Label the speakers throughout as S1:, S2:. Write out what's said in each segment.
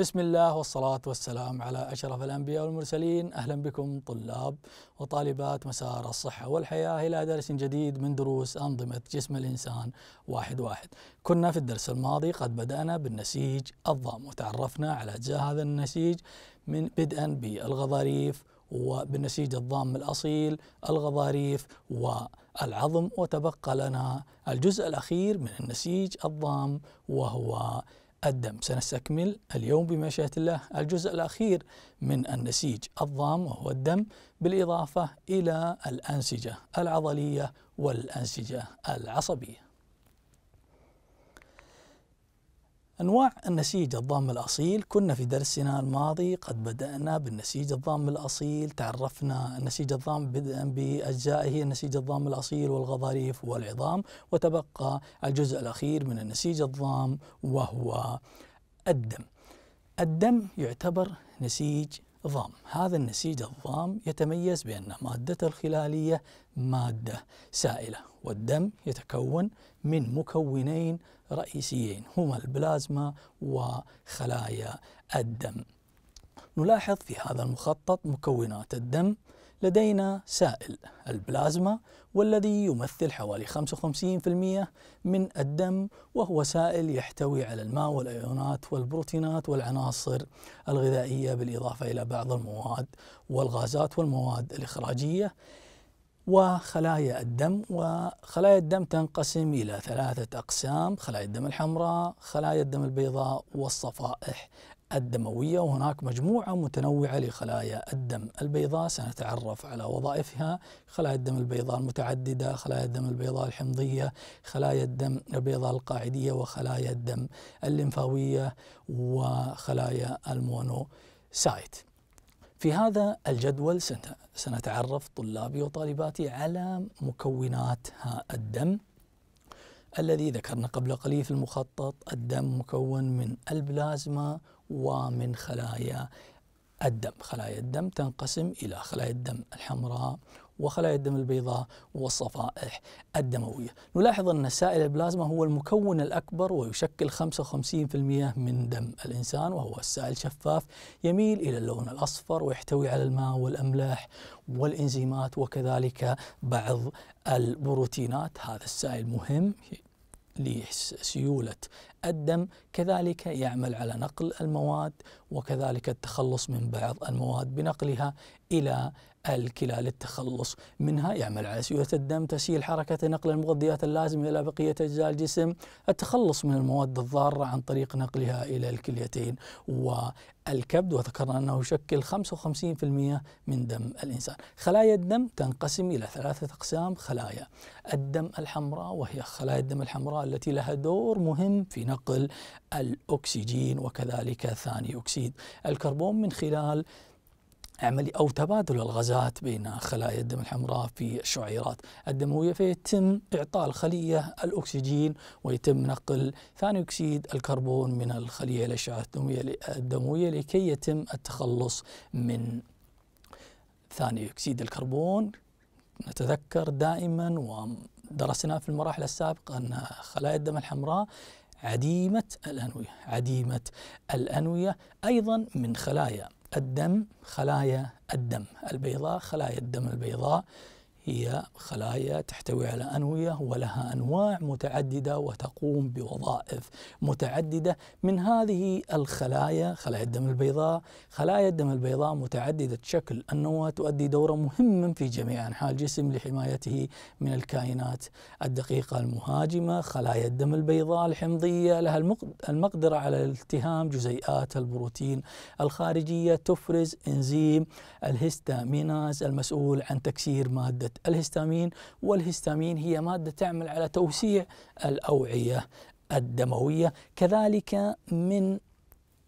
S1: بسم الله والصلاة والسلام على أشرف الأنبياء والمرسلين أهلا بكم طلاب وطالبات مسار الصحة والحياة إلى درس جديد من دروس أنظمة جسم الإنسان واحد واحد كنا في الدرس الماضي قد بدأنا بالنسيج الضام وتعرفنا على أجزاء هذا النسيج من بدءا بالغضاريف وبالنسيج الضام الأصيل الغضاريف والعظم وتبقى لنا الجزء الأخير من النسيج الضام وهو الدم سنستكمل اليوم بمشيئة الله الجزء الأخير من النسيج الضام وهو الدم بالإضافة إلى الأنسجة العضلية والأنسجة العصبية أنواع النسيج الضام الأصيل كنا في درسنا الماضي قد بدأنا بالنسيج الضام الأصيل تعرفنا النسيج الضام بدءا بأجزائه النسيج الضام الأصيل والغضاريف والعظام وتبقى الجزء الأخير من النسيج الضام وهو الدم الدم يعتبر نسيج ضام هذا النسيج الضام يتميز بأن مادته الخلالية مادة سائلة والدم يتكون من مكونين رئيسيين هما البلازما وخلايا الدم نلاحظ في هذا المخطط مكونات الدم لدينا سائل البلازما والذي يمثل حوالي 55% من الدم وهو سائل يحتوي على الماء والأيونات والبروتينات والعناصر الغذائية بالإضافة إلى بعض المواد والغازات والمواد الإخراجية وخلايا الدم وخلايا الدم تنقسم إلى ثلاثة أقسام خلايا الدم الحمراء خلايا الدم البيضاء والصفائح الدموية وهناك مجموعة متنوعة لخلايا الدم البيضاء سنتعرف على وظائفها خلايا الدم البيضاء المتعددة خلايا الدم البيضاء الحمضية خلايا الدم البيضاء القاعدية وخلايا الدم الليمفاوية وخلايا المونوسايت في هذا الجدول سنتعرف طلابي وطالباتي على مكونات الدم الذي ذكرنا قبل قليل في المخطط الدم مكون من البلازما ومن خلايا الدم خلايا الدم تنقسم إلى خلايا الدم الحمراء وخلايا الدم البيضاء والصفائح الدموية نلاحظ أن سائل البلازما هو المكون الأكبر ويشكل 55% من دم الإنسان وهو السائل شفاف يميل إلى اللون الأصفر ويحتوي على الماء والأملاح والإنزيمات وكذلك بعض البروتينات هذا السائل مهم لسيولة الدم كذلك يعمل على نقل المواد وكذلك التخلص من بعض المواد بنقلها إلى الكلى للتخلص منها يعمل على سيولة الدم تسهيل حركة نقل المغذيات اللازمة إلى بقية أجزاء الجسم التخلص من المواد الضارة عن طريق نقلها إلى الكليتين والكبد وذكرنا أنه يشكل 55% من دم الإنسان خلايا الدم تنقسم إلى ثلاثة أقسام خلايا الدم الحمراء وهي خلايا الدم الحمراء التي لها دور مهم في نقل نقل الأكسجين وكذلك ثاني أكسيد الكربون من خلال عملي او تبادل الغازات بين خلايا الدم الحمراء في الشعيرات الدمويه فيتم اعطاء الخليه الاكسجين ويتم نقل ثاني اكسيد الكربون من الخليه الى الاشعه الدمويه لكي يتم التخلص من ثاني اكسيد الكربون نتذكر دائما ودرسنا في المراحل السابقه ان خلايا الدم الحمراء عديمة الأنوية عديمة الأنوية أيضا من خلايا الدم خلايا الدم البيضاء خلايا الدم البيضاء هي خلايا تحتوي على أنوية ولها أنواع متعددة وتقوم بوظائف متعددة من هذه الخلايا خلايا الدم البيضاء خلايا الدم البيضاء متعددة شكل النواة تؤدي دورا مهما في جميع أنحاء الجسم لحمايته من الكائنات الدقيقة المهاجمة خلايا الدم البيضاء الحمضية لها المقدرة على التهام جزيئات البروتين الخارجية تفرز إنزيم الهستاميناز المسؤول عن تكسير مادة الهستامين والهستامين هي مادة تعمل على توسيع الأوعية الدموية كذلك من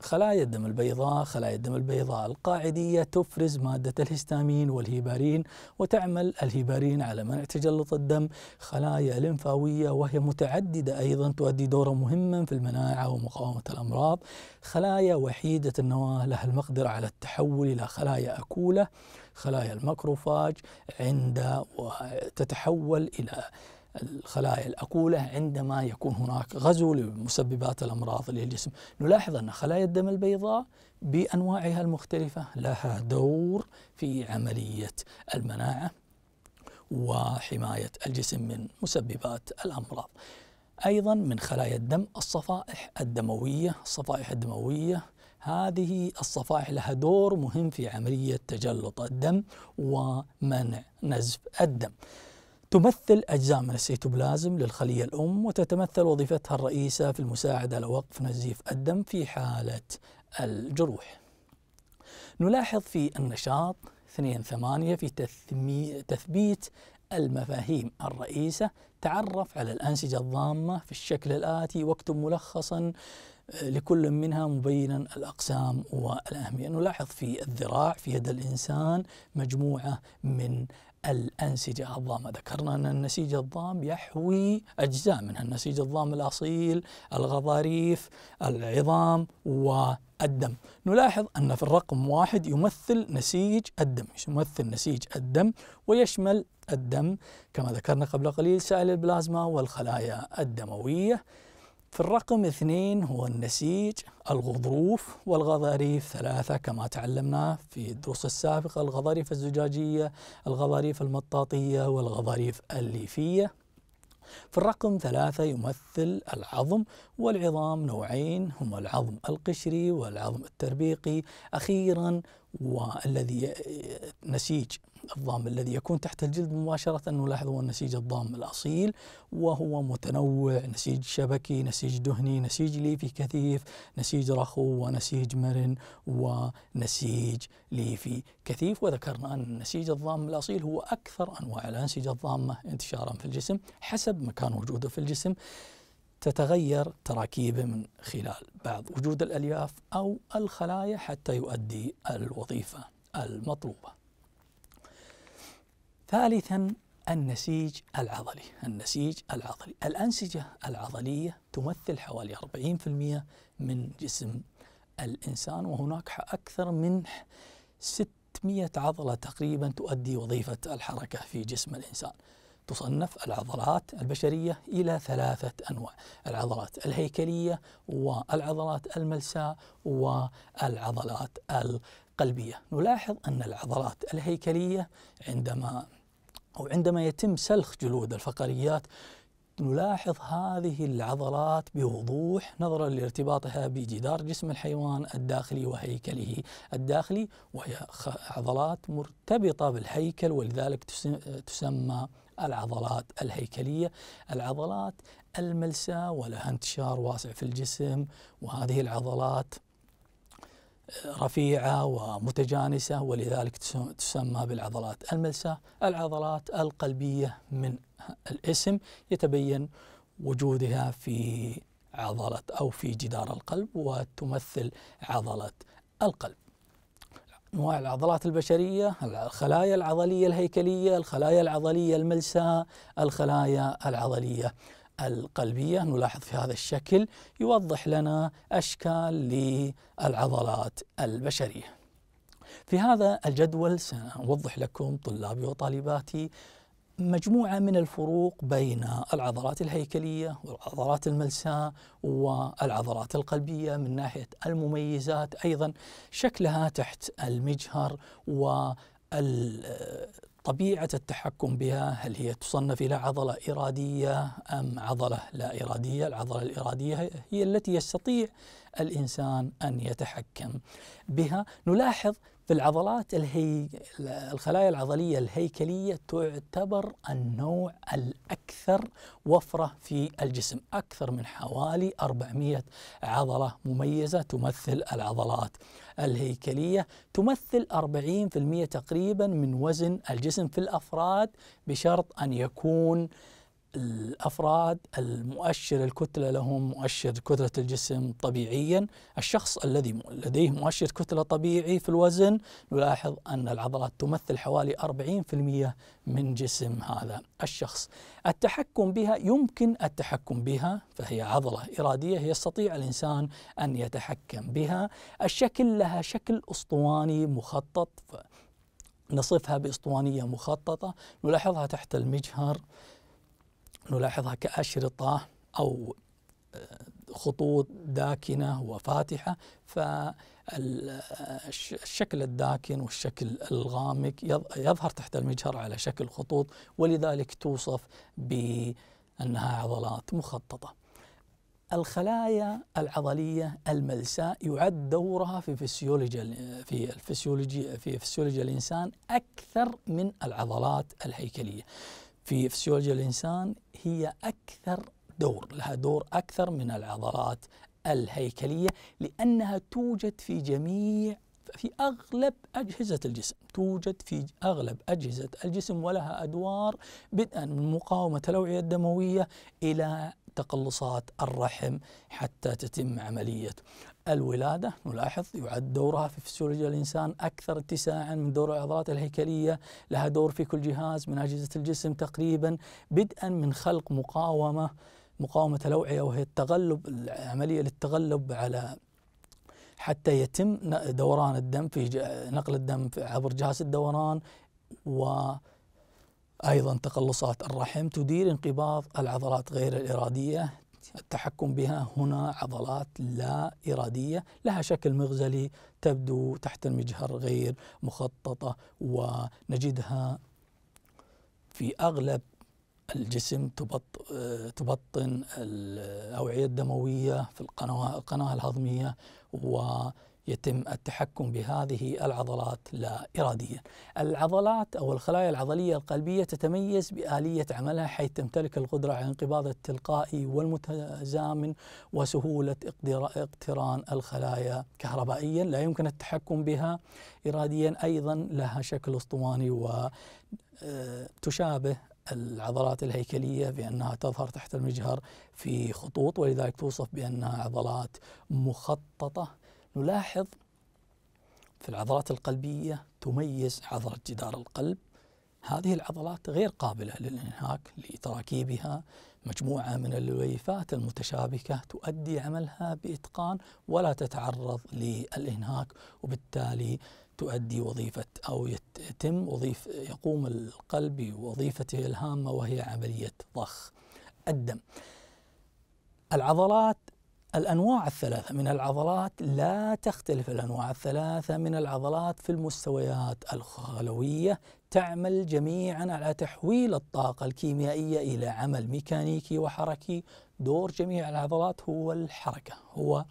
S1: خلايا الدم البيضاء خلايا الدم البيضاء القاعدية تفرز مادة الهستامين والهيبارين وتعمل الهيبارين على منع تجلط الدم خلايا لمفاوية وهي متعددة أيضا تؤدي دورا مهما في المناعة ومقاومة الأمراض خلايا وحيدة النواة لها المقدرة على التحول إلى خلايا أكولة خلايا المكروفاج عند وتتحول إلى الخلايا الأكولة عندما يكون هناك غزو لمسببات الأمراض للجسم نلاحظ أن خلايا الدم البيضاء بأنواعها المختلفة لها دور في عملية المناعة وحماية الجسم من مسببات الأمراض أيضا من خلايا الدم الصفائح الدموية الصفائح الدموية هذه الصفائح لها دور مهم في عملية تجلط الدم ومنع نزف الدم تمثل أجزاء من السيتوبلازم للخلية الأم وتتمثل وظيفتها الرئيسة في المساعدة لوقف نزيف الدم في حالة الجروح نلاحظ في النشاط 2 8 في تثمي... تثبيت المفاهيم الرئيسة تعرف على الأنسجة الضامة في الشكل الآتي واكتب ملخصا آه، لكل منها مبينا الأقسام والأهمية نلاحظ في الذراع في يد الإنسان مجموعة من الأنسجة الضامة ذكرنا أن النسيج الضام يحوي أجزاء منها النسيج الضام الأصيل الغضاريف العظام والدم نلاحظ أن في الرقم واحد يمثل نسيج الدم يمثل نسيج الدم ويشمل الدم كما ذكرنا قبل قليل سائل البلازما والخلايا الدموية في الرقم اثنين هو النسيج الغضروف والغضاريف ثلاثة كما تعلمنا في الدروس السابقة الغضاريف الزجاجية الغضاريف المطاطية والغضاريف الليفية في الرقم ثلاثة يمثل العظم والعظام نوعين هما العظم القشري والعظم التربيقي أخيرا والذي نسيج الضام الذي يكون تحت الجلد مباشرة نلاحظ هو النسيج الضام الأصيل وهو متنوع نسيج شبكي نسيج دهني نسيج ليفي كثيف نسيج رخو ونسيج مرن ونسيج ليفي كثيف وذكرنا أن النسيج الضام الأصيل هو أكثر أنواع الأنسجة الضامة انتشارا في الجسم حسب مكان وجوده في الجسم تتغير تراكيبه من خلال بعض وجود الألياف أو الخلايا حتى يؤدي الوظيفة المطلوبة. ثالثا النسيج العضلي، النسيج العضلي، الأنسجة العضلية تمثل حوالي 40% من جسم الإنسان وهناك أكثر من 600 عضلة تقريبا تؤدي وظيفة الحركة في جسم الإنسان. تصنف العضلات البشرية إلى ثلاثة أنواع العضلات الهيكلية والعضلات الملساء والعضلات القلبية نلاحظ أن العضلات الهيكلية عندما أو عندما يتم سلخ جلود الفقريات نلاحظ هذه العضلات بوضوح نظرا لارتباطها بجدار جسم الحيوان الداخلي وهيكله الداخلي وهي عضلات مرتبطة بالهيكل ولذلك تسمى العضلات الهيكلية العضلات الملساء ولها انتشار واسع في الجسم وهذه العضلات آه، رفيعة ومتجانسة ولذلك تسمى بالعضلات الملساء العضلات القلبية من الاسم يتبين وجودها في عضلة أو في جدار القلب وتمثل عضلة القلب انواع العضلات البشريه، الخلايا العضليه الهيكليه، الخلايا العضليه الملساء، الخلايا العضليه القلبيه نلاحظ في هذا الشكل يوضح لنا اشكال للعضلات البشريه. في هذا الجدول سنوضح لكم طلابي وطالباتي مجموعة من الفروق بين العضلات الهيكلية والعضلات الملساء والعضلات القلبية من ناحية المميزات أيضا شكلها تحت المجهر وطبيعة التحكم بها هل هي تصنف إلى عضلة إرادية أم عضلة لا إرادية العضلة الإرادية هي التي يستطيع الإنسان أن يتحكم بها نلاحظ في العضلات الهي... الخلايا العضلية الهيكلية تعتبر النوع الأكثر وفرة في الجسم أكثر من حوالي 400 عضلة مميزة تمثل العضلات الهيكلية تمثل 40% تقريبا من وزن الجسم في الأفراد بشرط أن يكون الأفراد المؤشر الكتلة لهم مؤشر كتلة الجسم طبيعيا الشخص الذي لديه مؤشر كتلة طبيعي في الوزن نلاحظ أن العضلات تمثل حوالي 40% من جسم هذا الشخص التحكم بها يمكن التحكم بها فهي عضلة إرادية يستطيع الإنسان أن يتحكم بها الشكل لها شكل أسطواني مخطط نصفها بإسطوانية مخططة نلاحظها تحت المجهر نلاحظها كأشرطة أو آه، خطوط داكنة وفاتحة فالشكل الداكن والشكل الغامق يظهر تحت المجهر على شكل خطوط ولذلك توصف بأنها عضلات مخططة الخلايا العضلية الملساء يعد دورها في فسيولوجيا في الفسيولوجيا في فسيولوجيا الإنسان أكثر من العضلات الهيكلية في فسيولوجيا الإنسان هي أكثر دور لها دور أكثر من العضلات الهيكلية لأنها توجد في جميع في أغلب أجهزة الجسم توجد في أغلب أجهزة الجسم ولها أدوار بدءا من مقاومة الأوعية الدموية إلى تقلصات الرحم حتى تتم عملية الولادة نلاحظ يعد دورها في فسيولوجيا الإنسان أكثر اتساعا من دور العضلات الهيكلية لها دور في كل جهاز من أجهزة الجسم تقريبا بدءا من خلق مقاومة مقاومة الأوعية وهي التغلب العملية للتغلب على حتى يتم دوران الدم في نقل الدم عبر جهاز الدوران و أيضا تقلصات الرحم تدير انقباض العضلات غير الإرادية التحكم بها هنا عضلات لا إرادية لها شكل مغزلي تبدو تحت المجهر غير مخططة ونجدها في أغلب الجسم تبطن الأوعية الدموية في القناة القناة الهضمية و يتم التحكم بهذه العضلات لا إراديا العضلات أو الخلايا العضلية القلبية تتميز بآلية عملها حيث تمتلك القدرة على الانقباض التلقائي والمتزامن وسهولة اقتران الخلايا كهربائيا لا يمكن التحكم بها إراديا أيضا لها شكل اسطواني وتشابه آه، العضلات الهيكلية بأنها تظهر تحت المجهر في خطوط ولذلك توصف بأنها عضلات مخططة نلاحظ في العضلات القلبية تميز عضلة جدار القلب هذه العضلات غير قابلة للإنهاك لتراكيبها مجموعة من الويفات المتشابكة تؤدي عملها بإتقان ولا تتعرض للإنهاك وبالتالي تؤدي وظيفة أو يتم وظيف يقوم القلب بوظيفته الهامة وهي عملية ضخ الدم العضلات الأنواع الثلاثة من العضلات لا تختلف الأنواع الثلاثة من العضلات في المستويات الخلوية تعمل جميعا على تحويل الطاقة الكيميائية إلى عمل ميكانيكي وحركي دور جميع العضلات هو الحركة هو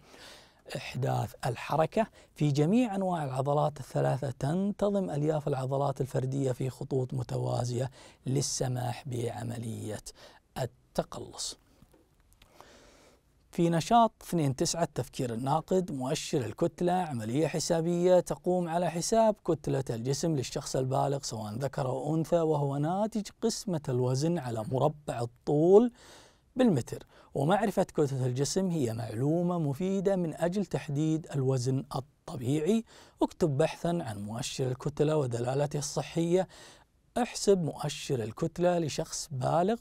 S1: إحداث الحركة في جميع أنواع العضلات الثلاثة تنتظم ألياف العضلات الفردية في خطوط متوازية للسماح بعملية التقلص في نشاط 29 التفكير الناقد مؤشر الكتلة عملية حسابية تقوم على حساب كتلة الجسم للشخص البالغ سواء ذكر أو أنثى وهو ناتج قسمة الوزن على مربع الطول بالمتر ومعرفة كتلة الجسم هي معلومة مفيدة من أجل تحديد الوزن الطبيعي اكتب بحثا عن مؤشر الكتلة ودلالته الصحية احسب مؤشر الكتلة لشخص بالغ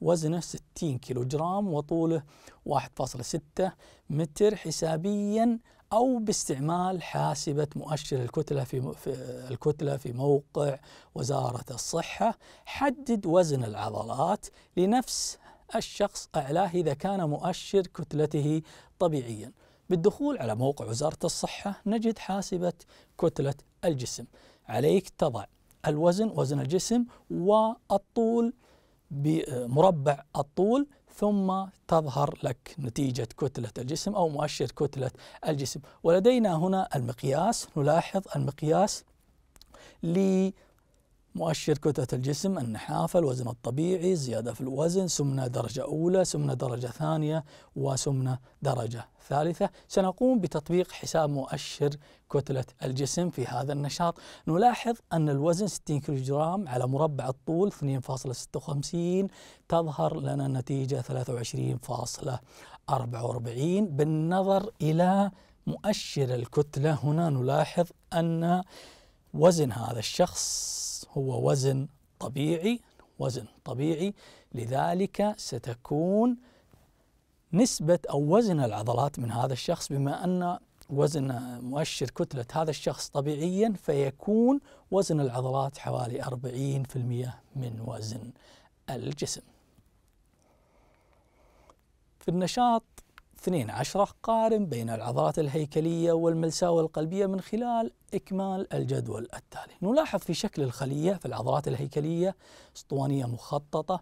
S1: وزنه 60 كيلو جرام وطوله 1.6 متر حسابيا أو باستعمال حاسبة مؤشر الكتلة في, في الكتلة في موقع وزارة الصحة حدد وزن العضلات لنفس الشخص أعلاه إذا كان مؤشر كتلته طبيعيا بالدخول على موقع وزارة الصحة نجد حاسبة كتلة الجسم عليك تضع الوزن وزن الجسم والطول بمربع الطول ثم تظهر لك نتيجة كتلة الجسم أو مؤشر كتلة الجسم ولدينا هنا المقياس نلاحظ المقياس مؤشر كتلة الجسم النحافة الوزن الطبيعي زيادة في الوزن سمنة درجة أولى سمنة درجة ثانية وسمنة درجة ثالثة سنقوم بتطبيق حساب مؤشر كتلة الجسم في هذا النشاط نلاحظ أن الوزن 60 كيلوغرام على مربع الطول 2.56 تظهر لنا النتيجة 23.44 بالنظر إلى مؤشر الكتلة هنا نلاحظ أن وزن هذا الشخص هو وزن طبيعي وزن طبيعي لذلك ستكون نسبة أو وزن العضلات من هذا الشخص بما أن وزن مؤشر كتلة هذا الشخص طبيعيا فيكون وزن العضلات حوالي 40% من وزن الجسم في النشاط اثنين عشرة قارن بين العضلات الهيكلية والملساوة القلبية من خلال إكمال الجدول التالي نلاحظ في شكل الخلية في العضلات الهيكلية اسطوانية مخططة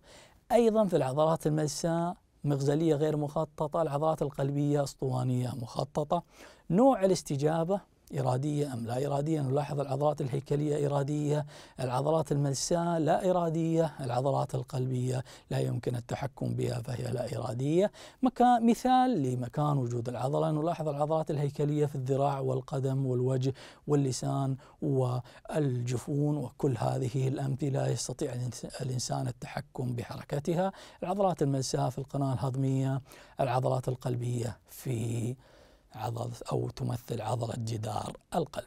S1: أيضا في العضلات الملساء مغزلية غير مخططة العضلات القلبية اسطوانية مخططة نوع الاستجابة إرادية أم لا إرادية نلاحظ العضلات الهيكلية إرادية العضلات المجساة لا إرادية العضلات القلبية لا يمكن التحكم بها فهي لا إرادية مكان مثال لمكان وجود العضلة نلاحظ العضلات الهيكلية في الذراع والقدم والوجه واللسان والجفون وكل هذه الأمثلة يستطيع الإنسان التحكم بحركتها العضلات المجساة في القناة الهضمية العضلات القلبية في عضلة أو تمثل عضلة جدار القلب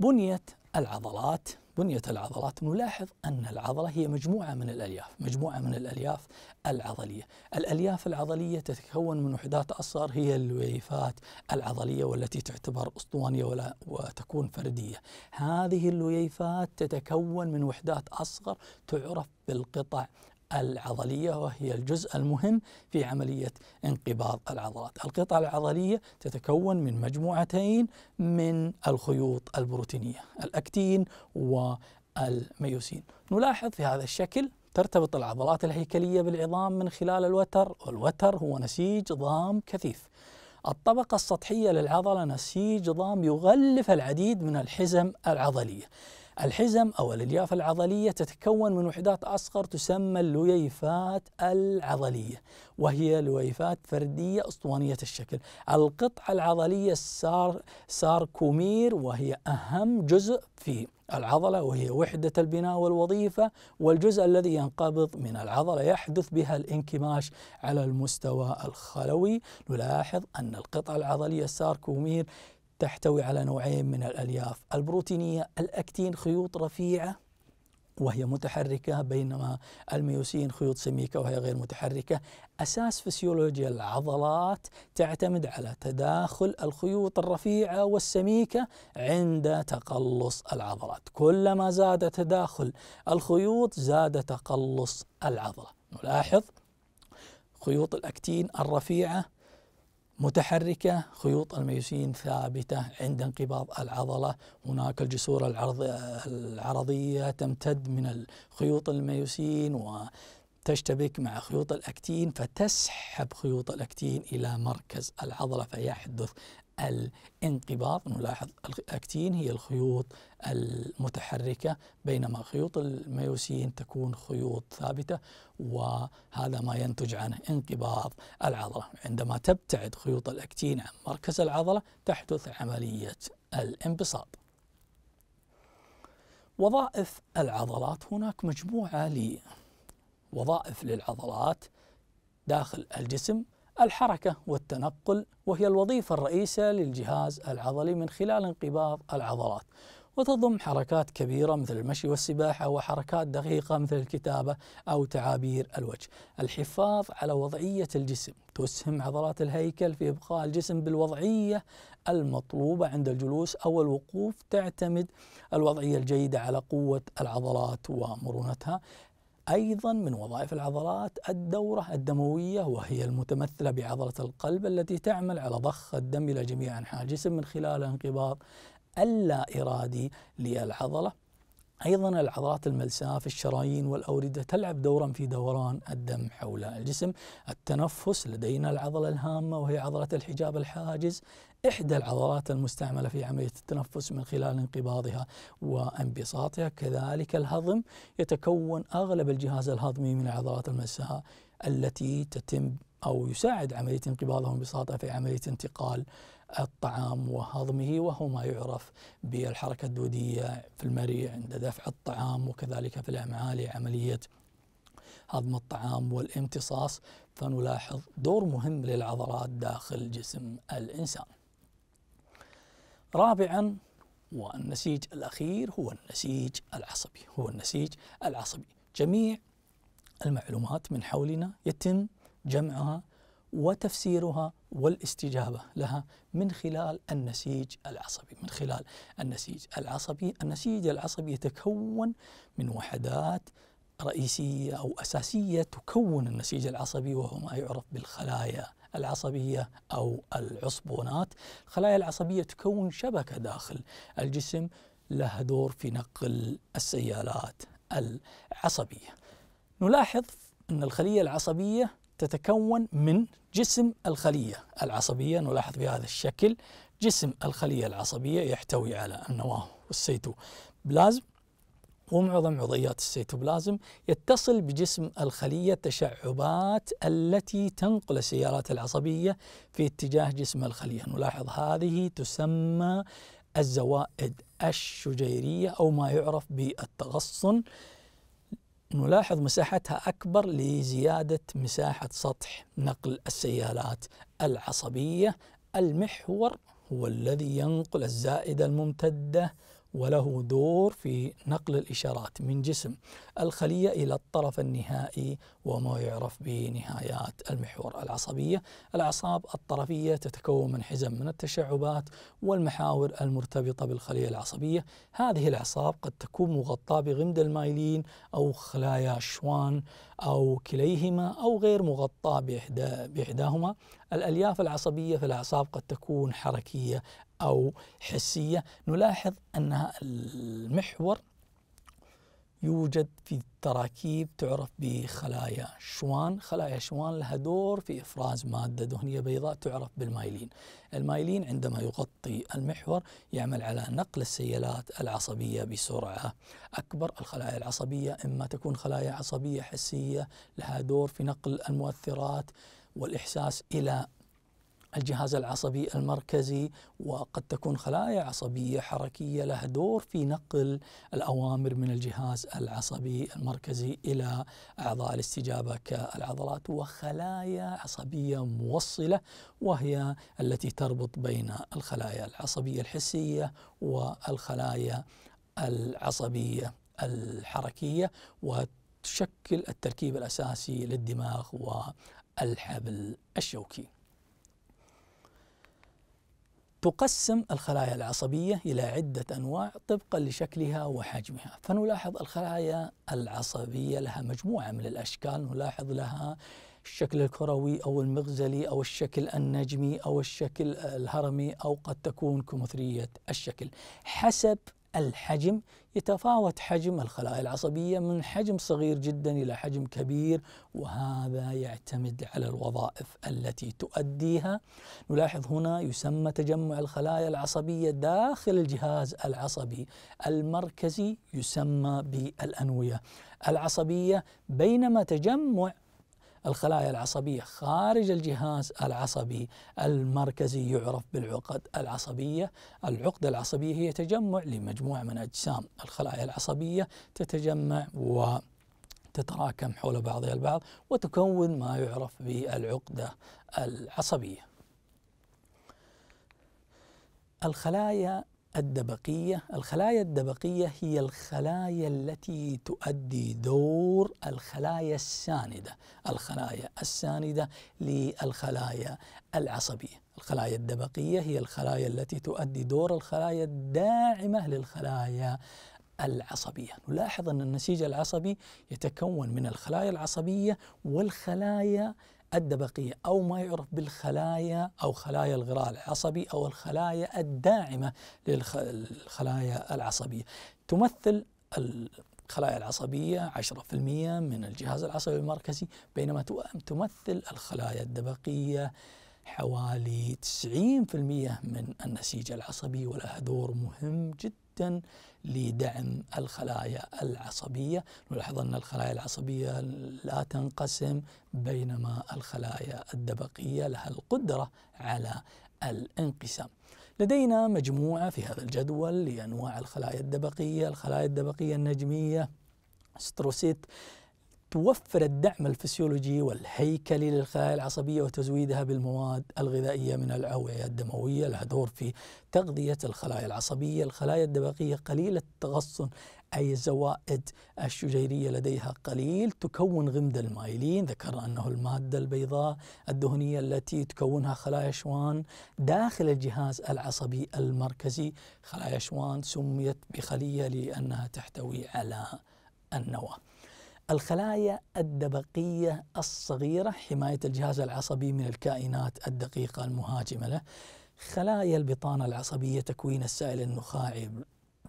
S1: بنيه العضلات بنية العضلات نلاحظ أن العضلة هي مجموعة من الألياف مجموعة من الألياف العضلية الألياف العضلية تتكون من وحدات أصغر هي اللويفات العضلية والتي تعتبر أسطوانية ولا وتكون فردية هذه اللويفات تتكون من وحدات أصغر تعرف بالقطع العضلية وهي الجزء المهم في عملية انقباض العضلات القطع العضلية تتكون من مجموعتين من الخيوط البروتينية الأكتين والميوسين نلاحظ في هذا الشكل ترتبط العضلات الهيكلية بالعظام من خلال الوتر والوتر هو نسيج ضام كثيف الطبقة السطحية للعضلة نسيج ضام يغلف العديد من الحزم العضلية الحزم أو الألياف العضلية تتكون من وحدات أصغر تسمى اللويفات العضلية وهي لويفات فردية أسطوانية الشكل القطعة العضلية السار ساركومير وهي أهم جزء في العضلة وهي وحدة البناء والوظيفة والجزء الذي ينقبض من العضلة يحدث بها الانكماش على المستوى الخلوي نلاحظ أن القطعة العضلية الساركومير تحتوي على نوعين من الألياف البروتينية الأكتين خيوط رفيعة وهي متحركة بينما الميوسين خيوط سميكة وهي غير متحركة أساس فسيولوجيا العضلات تعتمد على تداخل الخيوط الرفيعة والسميكة عند تقلص العضلات كلما زاد تداخل الخيوط زاد تقلص العضلة نلاحظ خيوط الأكتين الرفيعة متحركة خيوط الميوسين ثابتة عند انقباض العضلة هناك الجسور العرض العرضية تمتد من خيوط الميوسين وتشتبك مع خيوط الأكتين فتسحب خيوط الأكتين إلى مركز العضلة فيحدث الانقباض نلاحظ الأكتين هي الخيوط المتحركة بينما خيوط الميوسين تكون خيوط ثابتة وهذا ما ينتج عنه انقباض العضلة عندما تبتعد خيوط الأكتين عن مركز العضلة تحدث عملية الانبساط وظائف العضلات هناك مجموعة لوظائف للعضلات داخل الجسم الحركة والتنقل وهي الوظيفة الرئيسة للجهاز العضلي من خلال انقباض العضلات وتضم حركات كبيرة مثل المشي والسباحة وحركات دقيقة مثل الكتابة أو تعابير الوجه الحفاظ على وضعية الجسم تسهم عضلات الهيكل في إبقاء الجسم بالوضعية المطلوبة عند الجلوس أو الوقوف تعتمد الوضعية الجيدة على قوة العضلات ومرونتها أيضا من وظائف العضلات الدورة الدموية وهي المتمثلة بعضلة القلب التي تعمل على ضخ الدم إلى جميع أنحاء الجسم من خلال انقباض اللا إرادي للعضلة أيضا العضلات في الشرايين والأوردة تلعب دورا في دوران الدم حول الجسم التنفس لدينا العضلة الهامة وهي عضلة الحجاب الحاجز إحدى العضلات المستعملة في عملية التنفس من خلال انقباضها وانبساطها كذلك الهضم يتكون أغلب الجهاز الهضمي من عضلات المساء التي تتم أو يساعد عملية انقباضها وانبساطها في عملية انتقال الطعام وهضمه وهو ما يعرف بالحركة الدودية في المريء عند دفع الطعام وكذلك في الأمعاء لعملية هضم الطعام والامتصاص فنلاحظ دور مهم للعضلات داخل جسم الإنسان رابعا والنسيج الأخير هو النسيج العصبي هو النسيج العصبي جميع المعلومات من حولنا يتم جمعها وتفسيرها والاستجابة لها من خلال النسيج العصبي من خلال النسيج العصبي النسيج العصبي يتكون من وحدات رئيسية أو أساسية تكون النسيج العصبي وهو ما يعرف بالخلايا العصبية أو العصبونات الخلايا العصبية تكون شبكة داخل الجسم لها دور في نقل السيالات العصبية نلاحظ أن الخلية العصبية تتكون من جسم الخلية العصبية نلاحظ بهذا الشكل جسم الخلية العصبية يحتوي على النواة والسيتوبلازم ومعظم عضيات السيتوبلازم يتصل بجسم الخلية تشعبات التي تنقل السيارات العصبية في اتجاه جسم الخلية نلاحظ هذه تسمى الزوائد الشجيرية أو ما يعرف بالتغصن نلاحظ مساحتها أكبر لزيادة مساحة سطح نقل السيالات العصبية المحور هو الذي ينقل الزائدة الممتدة وله دور في نقل الإشارات من جسم الخلية إلى الطرف النهائي وما يعرف بنهايات المحور العصبية الأعصاب الطرفية تتكون من حزم من التشعبات والمحاور المرتبطة بالخلية العصبية هذه الأعصاب قد تكون مغطاة بغمد المايلين أو خلايا شوان أو كليهما أو غير مغطاة بإحداهما الألياف العصبية في الأعصاب قد تكون حركية أو حسية نلاحظ أنها المحور يوجد في تراكيب تعرف بخلايا شوان خلايا شوان لها دور في إفراز مادة دهنية بيضاء تعرف بالمايلين المايلين عندما يغطي المحور يعمل على نقل السيالات العصبية بسرعة أكبر الخلايا العصبية إما تكون خلايا عصبية حسية لها دور في نقل المؤثرات والإحساس إلى الجهاز العصبي المركزي وقد تكون خلايا عصبيه حركيه لها دور في نقل الاوامر من الجهاز العصبي المركزي الى اعضاء الاستجابه كالعضلات وخلايا عصبيه موصله وهي التي تربط بين الخلايا العصبيه الحسيه والخلايا العصبيه الحركيه وتشكل التركيب الاساسي للدماغ والحبل الشوكي. تقسم الخلايا العصبية إلى عدة أنواع طبقا لشكلها وحجمها فنلاحظ الخلايا العصبية لها مجموعة من الأشكال نلاحظ لها الشكل الكروي أو المغزلي أو الشكل النجمي أو الشكل الهرمي أو قد تكون كمثرية الشكل حسب الحجم يتفاوت حجم الخلايا العصبية من حجم صغير جدا إلى حجم كبير وهذا يعتمد على الوظائف التي تؤديها نلاحظ هنا يسمى تجمع الخلايا العصبية داخل الجهاز العصبي المركزي يسمى بالأنوية العصبية بينما تجمع الخلايا العصبية خارج الجهاز العصبي المركزي يعرف بالعقد العصبية العقدة العصبية هي تجمع لمجموعة من أجسام الخلايا العصبية تتجمع وتتراكم حول بعضها البعض وتكون ما يعرف بالعقدة العصبية الخلايا الدبقية الخلايا الدبقية هي الخلايا التي تؤدي دور الخلايا الساندة الخلايا الساندة للخلايا العصبية الخلايا الدبقية هي الخلايا التي تؤدي دور الخلايا الداعمة للخلايا العصبية نلاحظ أن النسيج العصبي يتكون من الخلايا العصبية والخلايا الدبقية أو ما يعرف بالخلايا أو خلايا الغراء العصبي أو الخلايا الداعمة للخلايا العصبية تمثل الخلايا العصبية 10% من الجهاز العصبي المركزي بينما تمثل الخلايا الدبقية حوالي 90% من النسيج العصبي ولها دور مهم جدا جدا لدعم الخلايا العصبية نلاحظ أن الخلايا العصبية لا تنقسم بينما الخلايا الدبقية لها القدرة على الانقسام لدينا مجموعة في هذا الجدول لأنواع الخلايا الدبقية الخلايا الدبقية النجمية ستروسيت توفر الدعم الفسيولوجي والهيكلي للخلايا العصبية وتزويدها بالمواد الغذائية من الأوعية الدموية لها دور في تغذية الخلايا العصبية الخلايا الدبقية قليلة التغصن أي الزوائد الشجيرية لديها قليل تكون غمد المايلين ذكرنا أنه المادة البيضاء الدهنية التي تكونها خلايا شوان داخل الجهاز العصبي المركزي خلايا شوان سميت بخلية لأنها تحتوي على النواه الخلايا الدبقية الصغيرة حماية الجهاز العصبي من الكائنات الدقيقة المهاجمة له خلايا البطانة العصبية تكوين السائل النخاعي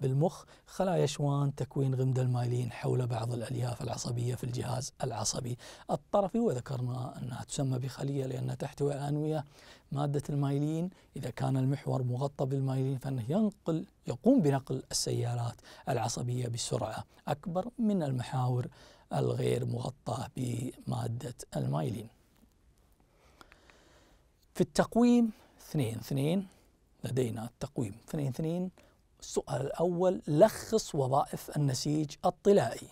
S1: بالمخ خلايا شوان تكوين غمد المايلين حول بعض الألياف العصبية في الجهاز العصبي الطرفي وذكرنا أنها تسمى بخلية لأنها تحتوي على أنوية مادة المايلين إذا كان المحور مغطى بالمايلين فإنه ينقل يقوم بنقل السيارات العصبية بسرعة أكبر من المحاور الغير مغطى بمادة المايلين في التقويم 2 2 لدينا التقويم 2 2 السؤال الأول لخص وظائف النسيج الطلائي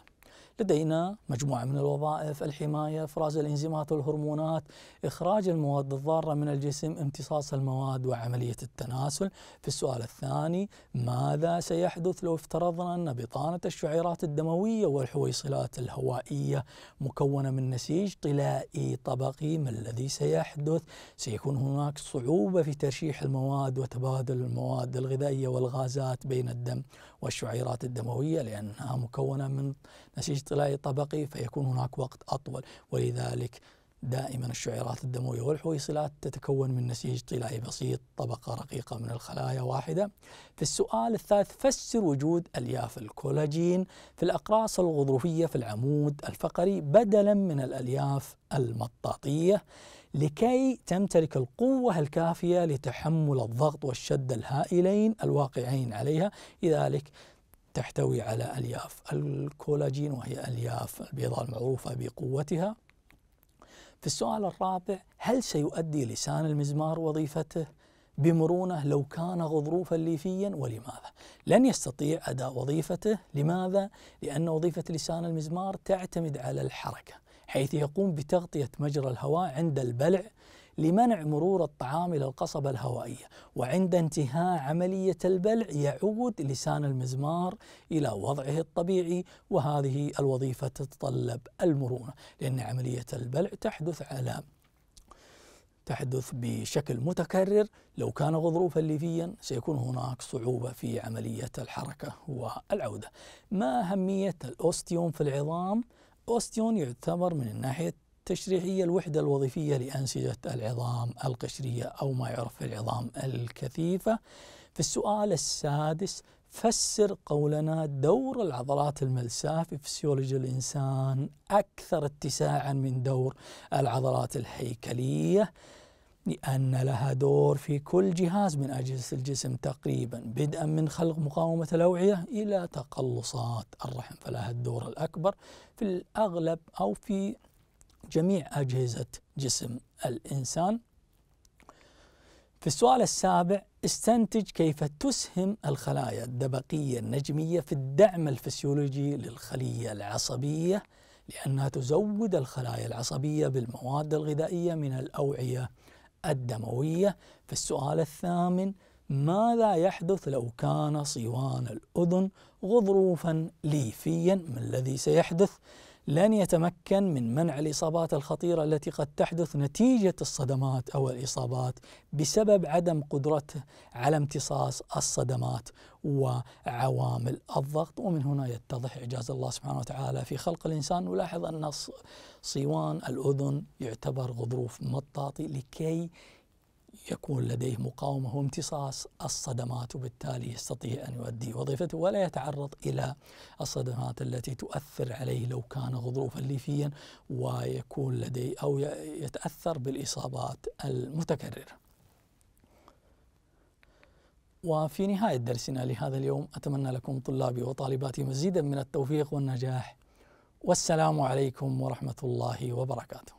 S1: لدينا مجموعة من الوظائف الحماية إفراز الإنزيمات والهرمونات إخراج المواد الضارة من الجسم امتصاص المواد وعملية التناسل في السؤال الثاني ماذا سيحدث لو افترضنا أن بطانة الشعيرات الدموية والحويصلات الهوائية مكونة من نسيج طلائي طبقي ما الذي سيحدث سيكون هناك صعوبة في ترشيح المواد وتبادل المواد الغذائية والغازات بين الدم والشعيرات الدموية لأنها مكونة من نسيج طلائي طبقي فيكون هناك وقت أطول ولذلك دائما الشعيرات الدموية والحويصلات تتكون من نسيج طلائي بسيط طبقة رقيقة من الخلايا واحدة في السؤال الثالث فسر وجود ألياف الكولاجين في الأقراص الغضروفية في العمود الفقري بدلا من الألياف المطاطية لكي تمتلك القوة الكافية لتحمل الضغط والشد الهائلين الواقعين عليها لذلك تحتوي على الياف الكولاجين وهي الياف البيضاء المعروفه بقوتها. في السؤال الرابع هل سيؤدي لسان المزمار وظيفته بمرونه لو كان غضروفا ليفيا ولماذا؟ لن يستطيع اداء وظيفته، لماذا؟ لان وظيفه لسان المزمار تعتمد على الحركه، حيث يقوم بتغطيه مجرى الهواء عند البلع لمنع مرور الطعام إلى القصبة الهوائية وعند انتهاء عملية البلع يعود لسان المزمار إلى وضعه الطبيعي وهذه الوظيفة تتطلب المرونة لأن عملية البلع تحدث على تحدث بشكل متكرر لو كان غضروفا ليفيا سيكون هناك صعوبة في عملية الحركة والعودة ما أهمية الأوستيون في العظام؟ أوستيون يعتبر من الناحية التشريحية الوحدة الوظيفية لأنسجة العظام القشرية أو ما يعرف بالعظام الكثيفة في السؤال السادس فسر قولنا دور العضلات الملساة في فسيولوجيا الإنسان أكثر اتساعا من دور العضلات الهيكلية لأن لها دور في كل جهاز من أجهزة الجسم تقريبا بدءا من خلق مقاومة الأوعية إلى تقلصات الرحم فلها الدور الأكبر في الأغلب أو في جميع أجهزة جسم الإنسان في السؤال السابع استنتج كيف تسهم الخلايا الدبقية النجمية في الدعم الفسيولوجي للخلية العصبية لأنها تزود الخلايا العصبية بالمواد الغذائية من الأوعية الدموية في السؤال الثامن ماذا يحدث لو كان صوان الأذن غضروفا ليفيا ما الذي سيحدث؟ لن يتمكن من منع الاصابات الخطيره التي قد تحدث نتيجه الصدمات او الاصابات بسبب عدم قدرته على امتصاص الصدمات وعوامل الضغط ومن هنا يتضح اعجاز الله سبحانه وتعالى في خلق الانسان نلاحظ ان صيوان الاذن يعتبر غضروف مطاطي لكي يكون لديه مقاومة وامتصاص الصدمات وبالتالي يستطيع أن يؤدي وظيفته ولا يتعرض إلى الصدمات التي تؤثر عليه لو كان غضروفا ليفيا ويكون لديه أو يتأثر بالإصابات المتكررة وفي نهاية درسنا لهذا اليوم أتمنى لكم طلابي وطالباتي مزيدا من التوفيق والنجاح والسلام عليكم ورحمة الله وبركاته